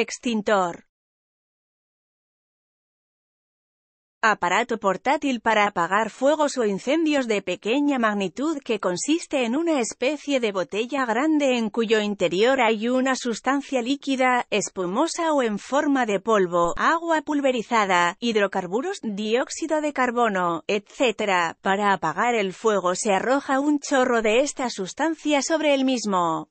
Extintor. Aparato portátil para apagar fuegos o incendios de pequeña magnitud que consiste en una especie de botella grande en cuyo interior hay una sustancia líquida, espumosa o en forma de polvo, agua pulverizada, hidrocarburos, dióxido de carbono, etc. Para apagar el fuego se arroja un chorro de esta sustancia sobre el mismo.